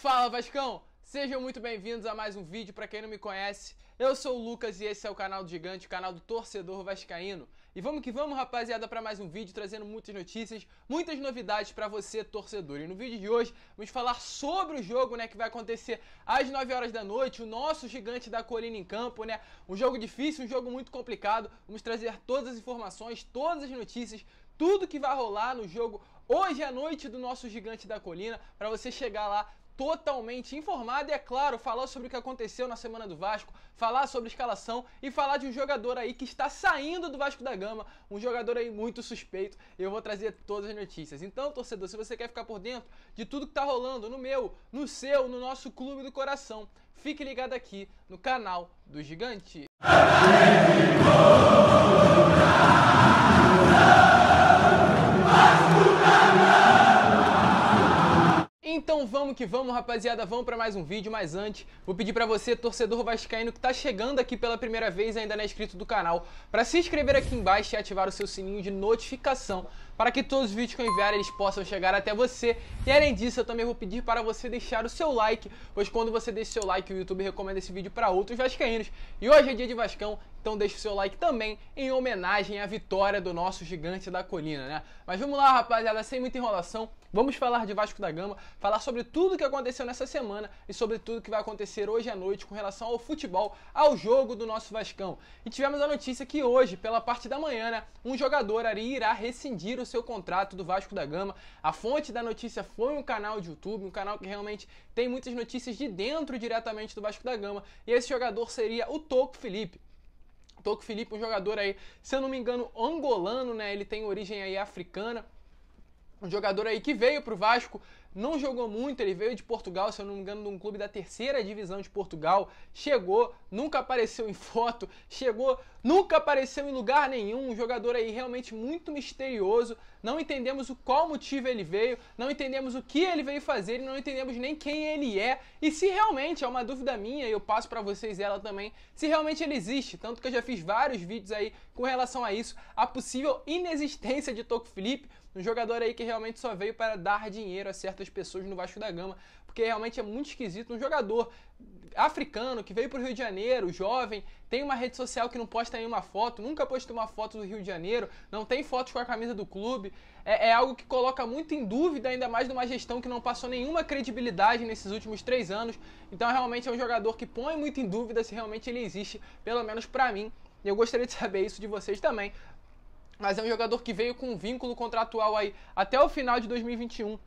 Fala Vascão! Sejam muito bem-vindos a mais um vídeo. Para quem não me conhece, eu sou o Lucas e esse é o canal do Gigante, o canal do torcedor vascaíno. E vamos que vamos, rapaziada, para mais um vídeo trazendo muitas notícias, muitas novidades para você, torcedor. E no vídeo de hoje, vamos falar sobre o jogo, né, que vai acontecer às 9 horas da noite, o nosso Gigante da Colina em campo, né? Um jogo difícil, um jogo muito complicado. Vamos trazer todas as informações, todas as notícias, tudo que vai rolar no jogo hoje à noite do nosso Gigante da Colina, para você chegar lá totalmente informado e, é claro, falar sobre o que aconteceu na semana do Vasco, falar sobre escalação e falar de um jogador aí que está saindo do Vasco da Gama, um jogador aí muito suspeito. Eu vou trazer todas as notícias. Então, torcedor, se você quer ficar por dentro de tudo que está rolando no meu, no seu, no nosso clube do coração, fique ligado aqui no canal do Gigante. Então vamos que vamos, rapaziada, vamos para mais um vídeo, mas antes vou pedir para você, torcedor vascaíno que tá chegando aqui pela primeira vez e ainda não é inscrito do canal, para se inscrever aqui embaixo e ativar o seu sininho de notificação para que todos os vídeos que eu enviar eles possam chegar até você. E além disso, eu também vou pedir para você deixar o seu like, pois quando você deixa o seu like, o YouTube recomenda esse vídeo para outros vascaínos. E hoje é dia de Vascão, então deixa o seu like também em homenagem à vitória do nosso gigante da colina, né? Mas vamos lá, rapaziada, sem muita enrolação, vamos falar de Vasco da Gama, falar sobre tudo que aconteceu nessa semana e sobre tudo que vai acontecer hoje à noite com relação ao futebol, ao jogo do nosso Vascão. E tivemos a notícia que hoje, pela parte da manhã, né, um jogador ali irá rescindir o seu contrato do Vasco da Gama. A fonte da notícia foi um canal de YouTube, um canal que realmente tem muitas notícias de dentro diretamente do Vasco da Gama. E esse jogador seria o Toco Felipe. Toco Felipe, um jogador aí, se eu não me engano, angolano, né? Ele tem origem aí africana. Um jogador aí que veio para o Vasco, não jogou muito, ele veio de Portugal, se eu não me engano, de um clube da terceira divisão de Portugal. Chegou, nunca apareceu em foto, chegou, nunca apareceu em lugar nenhum. Um jogador aí realmente muito misterioso. Não entendemos o qual motivo ele veio, não entendemos o que ele veio fazer não entendemos nem quem ele é. E se realmente, é uma dúvida minha e eu passo para vocês ela também, se realmente ele existe. Tanto que eu já fiz vários vídeos aí com relação a isso, a possível inexistência de Toco Felipe um jogador aí que realmente só veio para dar dinheiro a certas pessoas no Vasco da Gama, porque realmente é muito esquisito um jogador africano que veio para o Rio de Janeiro, jovem, tem uma rede social que não posta nenhuma foto, nunca postou uma foto do Rio de Janeiro, não tem fotos com a camisa do clube. É, é, algo que coloca muito em dúvida, ainda mais numa gestão que não passou nenhuma credibilidade nesses últimos três anos. Então, realmente é um jogador que põe muito em dúvida se realmente ele existe, pelo menos para mim. E eu gostaria de saber isso de vocês também mas é um jogador que veio com um vínculo contratual aí até o final de 2021.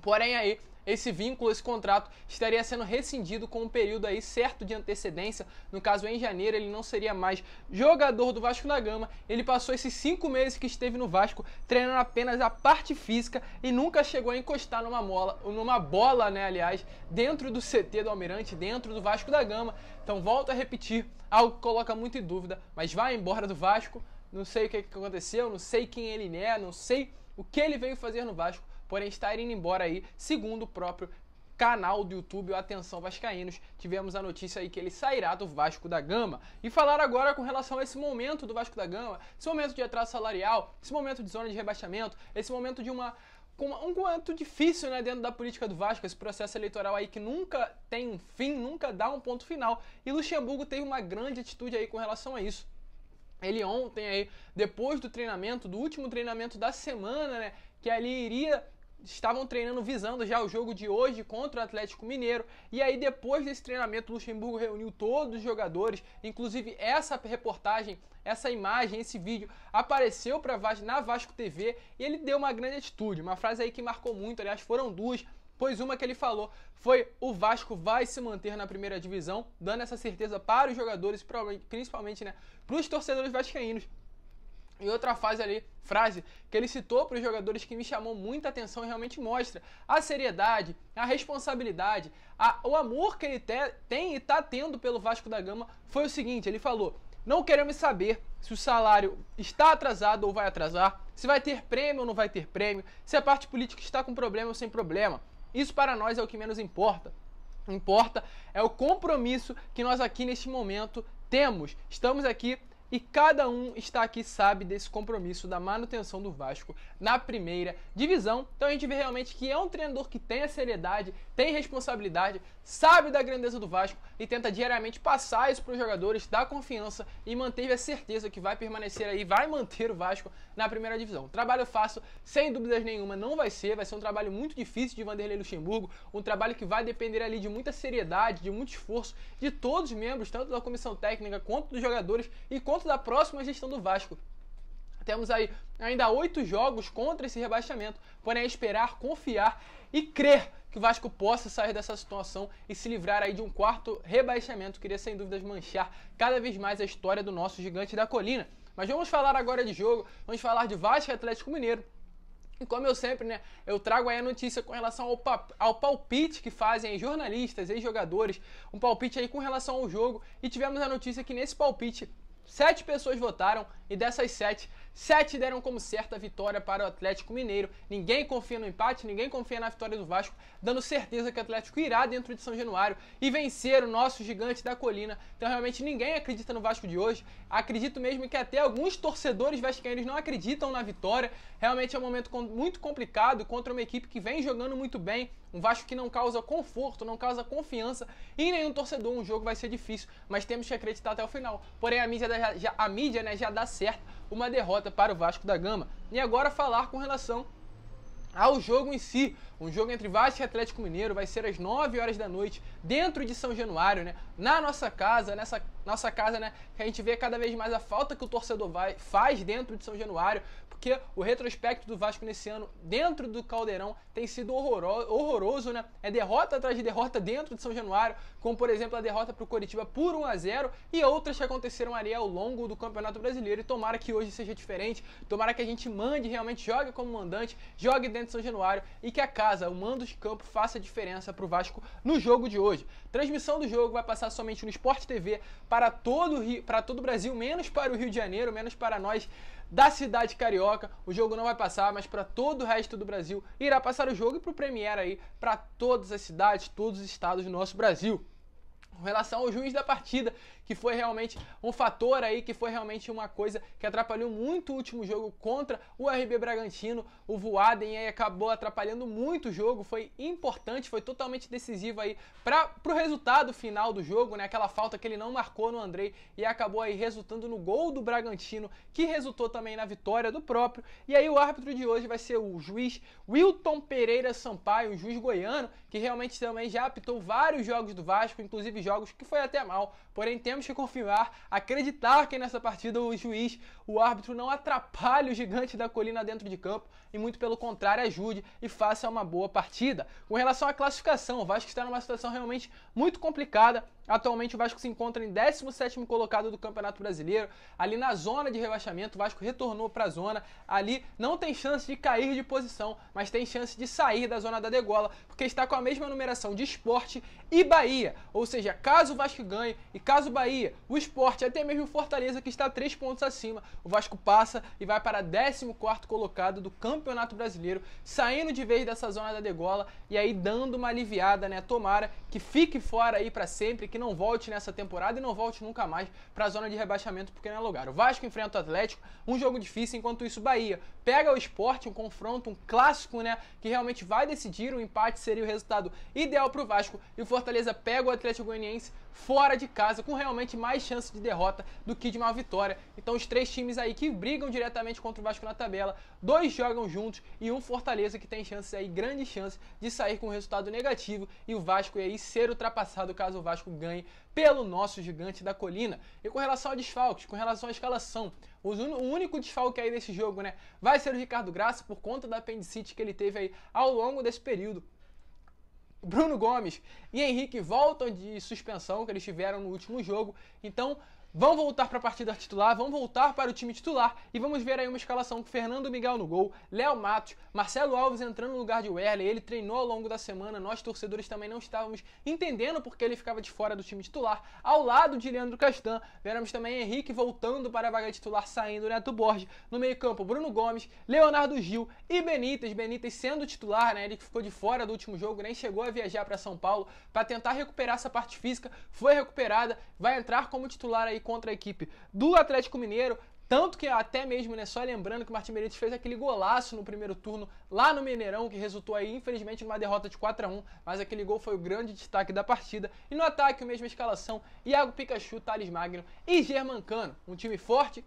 Porém aí, esse vínculo, esse contrato estaria sendo rescindido com um período aí certo de antecedência. No caso, em janeiro, ele não seria mais jogador do Vasco da Gama. Ele passou esses cinco meses que esteve no Vasco treinando apenas a parte física e nunca chegou a encostar numa mola, numa bola, né? Aliás, dentro do CT do Almirante, dentro do Vasco da Gama. Então, volto a repetir, algo que coloca muito em dúvida, mas vai embora do Vasco não sei o que, é que aconteceu, não sei quem ele é, não sei o que ele veio fazer no Vasco, porém está indo embora aí, segundo o próprio canal do YouTube, Atenção Vascaínos, tivemos a notícia aí que ele sairá do Vasco da Gama. E falar agora com relação a esse momento do Vasco da Gama, esse momento de atraso salarial, esse momento de zona de rebaixamento, esse momento de uma um quanto difícil né, dentro da política do Vasco, esse processo eleitoral aí que nunca tem um fim, nunca dá um ponto final. E Luxemburgo teve uma grande atitude aí com relação a isso. Ele ontem aí, depois do treinamento, do último treinamento da semana, né? Que ali iria estavam treinando visando já o jogo de hoje contra o Atlético Mineiro. E aí, depois desse treinamento, o Luxemburgo reuniu todos os jogadores, inclusive essa reportagem, essa imagem, esse vídeo apareceu pra, na Vasco TV e ele deu uma grande atitude. Uma frase aí que marcou muito, aliás, foram duas pois uma que ele falou foi o Vasco vai se manter na primeira divisão, dando essa certeza para os jogadores, principalmente né, para os torcedores vascaínos. E outra fase ali, frase que ele citou para os jogadores que me chamou muita atenção e realmente mostra a seriedade, a responsabilidade, a, o amor que ele te, tem e está tendo pelo Vasco da Gama foi o seguinte: ele falou, não queremos saber se o salário está atrasado ou vai atrasar, se vai ter prêmio ou não vai ter prêmio, se a parte política está com problema ou sem problema. Isso para nós é o que menos importa. Importa é o compromisso que nós aqui neste momento temos. Estamos aqui e cada um está aqui sabe desse compromisso da manutenção do Vasco na primeira divisão. Então a gente vê realmente que é um treinador que tem a seriedade, tem responsabilidade, sabe da grandeza do Vasco e tenta diariamente passar isso para os jogadores, dar confiança e manter a certeza que vai permanecer aí, vai manter o Vasco na primeira divisão. Trabalho fácil, sem dúvidas nenhuma, não vai ser, vai ser um trabalho muito difícil de Vanderlei Luxemburgo, um trabalho que vai depender ali de muita seriedade, de muito esforço de todos os membros, tanto da comissão técnica quanto dos jogadores e quanto ponto da próxima gestão do Vasco. Temos aí ainda oito jogos contra esse rebaixamento. Porém, é esperar, confiar e crer que o Vasco possa sair dessa situação e se livrar aí de um quarto rebaixamento. que iria sem dúvidas, manchar cada vez mais a história do nosso gigante da colina. Mas vamos falar agora de jogo, vamos falar de Vasco e Atlético Mineiro. E como eu sempre, né, eu trago aí a notícia com relação ao, ao palpite que fazem jornalistas e jogadores, um palpite aí com relação ao jogo, e tivemos a notícia que nesse palpite Sete pessoas votaram e dessas sete, Sete deram como certa a vitória para o Atlético Mineiro. Ninguém confia no empate, ninguém confia na vitória do Vasco, dando certeza que o Atlético irá dentro de São Januário e vencer o nosso gigante da colina. Então realmente ninguém acredita no Vasco de hoje. Acredito mesmo que até alguns torcedores vascaínos não acreditam na vitória. Realmente é um momento muito complicado contra uma equipe que vem jogando muito bem, um Vasco que não causa conforto, não causa confiança em nenhum torcedor. Um jogo vai ser difícil, mas temos que acreditar até o final. Porém, a mídia, já, a mídia né, já dá certo uma derrota para o Vasco da Gama. E agora falar com relação ao jogo em si. Um jogo entre Vasco e Atlético Mineiro vai ser às 9 horas da noite dentro de São Januário, né? Na nossa casa, nessa nossa casa, né? Que a gente vê cada vez mais a falta que o torcedor vai, faz dentro de São Januário, porque o retrospecto do Vasco nesse ano dentro do Caldeirão tem sido horroroso, horroroso, né? É derrota atrás de derrota dentro de São Januário, como por exemplo a derrota para o Coritiba por 1 a 0 e outras que aconteceram ali ao longo do Campeonato Brasileiro. E tomara que hoje seja diferente, tomara que a gente mande realmente jogue como mandante, jogue dentro de São Januário e que a casa, o mando de campo faça diferença para o Vasco no jogo de hoje hoje. Transmissão do jogo vai passar somente no Sport TV para todo, Rio, para todo o Brasil, menos para o Rio de Janeiro, menos para nós da cidade carioca. O jogo não vai passar, mas para todo o resto do Brasil irá passar o jogo e para o Premier aí, para todas as cidades, todos os estados do nosso Brasil com relação ao juiz da partida, que foi realmente um fator aí, que foi realmente uma coisa que atrapalhou muito o último jogo contra o RB Bragantino. O Voaden aí acabou atrapalhando muito o jogo, foi importante, foi totalmente decisivo aí para o resultado final do jogo, né? Aquela falta que ele não marcou no Andrei e acabou aí resultando no gol do Bragantino, que resultou também na vitória do próprio. E aí o árbitro de hoje vai ser o juiz Wilton Pereira Sampaio, um juiz goiano, que realmente também já apitou vários jogos do Vasco, inclusive jogos jogos, que foi até mal. Porém, temos que confirmar, acreditar que nessa partida o juiz, o árbitro, não atrapalhe o gigante da colina dentro de campo e, muito pelo contrário, ajude e faça uma boa partida. Com relação à classificação, o Vasco está numa situação realmente muito complicada Atualmente o Vasco se encontra em 17 colocado do Campeonato Brasileiro, ali na zona de rebaixamento, o Vasco retornou para a zona, ali não tem chance de cair de posição, mas tem chance de sair da zona da degola, porque está com a mesma numeração de Esporte e Bahia, ou seja, caso o Vasco ganhe e caso o Bahia, o Esporte, até mesmo o Fortaleza que está 3 pontos acima, o Vasco passa e vai para 14 colocado do Campeonato Brasileiro, saindo de vez dessa zona da degola e aí dando uma aliviada, né? Tomara que fique fora aí para sempre, que não volte nessa temporada e não volte nunca mais para a zona de rebaixamento porque não é lugar. O Vasco enfrenta o Atlético, um jogo difícil, enquanto isso Bahia pega o esporte, um confronto, um clássico, né, que realmente vai decidir, o um empate seria o resultado ideal para o Vasco e o Fortaleza pega o Atlético Goianiense fora de casa com realmente mais chance de derrota do que de uma vitória. Então os três times aí que brigam diretamente contra o Vasco na tabela, dois jogam juntos e um Fortaleza que tem chances aí, grande chance de sair com um resultado negativo e o Vasco aí ser ultrapassado caso o Vasco ganhe ganhe pelo nosso gigante da colina. E com relação a desfalques, com relação à escalação, o único desfalque aí desse jogo, né, vai ser o Ricardo Graça por conta da apendicite que ele teve aí ao longo desse período. Bruno Gomes e Henrique voltam de suspensão que eles tiveram no último jogo. Então, Vão voltar para a partida titular, vão voltar para o time titular e vamos ver aí uma escalação com Fernando Miguel no gol, Léo Matos, Marcelo Alves entrando no lugar de Werley, ele treinou ao longo da semana, nós torcedores também não estávamos entendendo porque ele ficava de fora do time titular, ao lado de Leandro Castan, veremos também Henrique voltando para a vaga titular, saindo Neto Borges, no meio campo Bruno Gomes, Leonardo Gil e Benítez, Benítez sendo titular, né, ele que ficou de fora do último jogo, nem chegou a viajar para São Paulo para tentar recuperar essa parte física, foi recuperada, vai entrar como titular aí contra a equipe do Atlético Mineiro. Tanto que até mesmo, né, só lembrando que o Martin Benítez fez aquele golaço no primeiro turno lá no Mineirão, que resultou aí, infelizmente, numa derrota de 4 a 1 mas aquele gol foi o grande destaque da partida. E no ataque, a mesmo escalação, Iago Pikachu, Thales Magno e Germancano. Um time forte,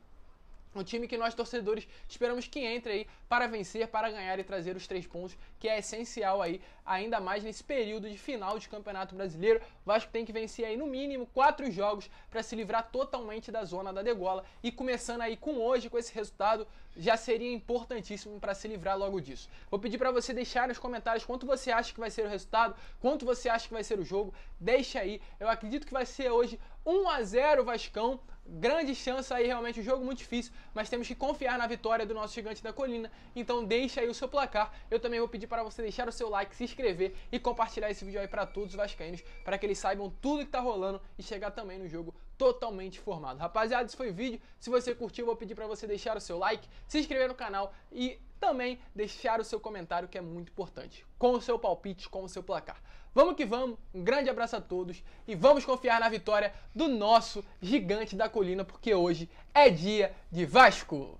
um time que nós torcedores esperamos que entre aí para vencer, para ganhar e trazer os três pontos, que é essencial aí, ainda mais nesse período de final de Campeonato Brasileiro. Vasco tem que vencer aí no mínimo quatro jogos para se livrar totalmente da zona da degola. E começando aí com hoje, com esse resultado, já seria importantíssimo para se livrar logo disso. Vou pedir para você deixar nos comentários quanto você acha que vai ser o resultado, quanto você acha que vai ser o jogo. Deixa aí. Eu acredito que vai ser hoje 1 a 0 Vascão. Grande chance aí, realmente, um jogo muito difícil, mas temos que confiar na vitória do nosso gigante da colina. Então deixa aí o seu placar. Eu também vou pedir para você deixar o seu like, se inscrever e compartilhar esse vídeo aí para todos os vascaínos, para que eles saibam tudo que tá rolando e chegar também no jogo totalmente informado. Rapaziada, Esse foi o vídeo. Se você curtiu, vou pedir para você deixar o seu like, se inscrever no canal e também deixar o seu comentário que é muito importante, com o seu palpite, com o seu placar. Vamos que vamos, um grande abraço a todos e vamos confiar na vitória do nosso gigante da colina, porque hoje é dia de Vasco!